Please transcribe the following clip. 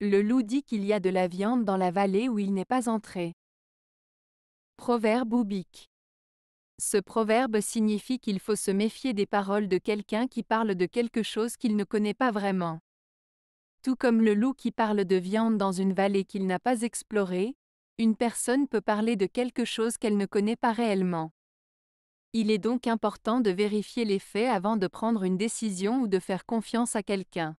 Le loup dit qu'il y a de la viande dans la vallée où il n'est pas entré. Proverbe oubique. Ce proverbe signifie qu'il faut se méfier des paroles de quelqu'un qui parle de quelque chose qu'il ne connaît pas vraiment. Tout comme le loup qui parle de viande dans une vallée qu'il n'a pas explorée, une personne peut parler de quelque chose qu'elle ne connaît pas réellement. Il est donc important de vérifier les faits avant de prendre une décision ou de faire confiance à quelqu'un.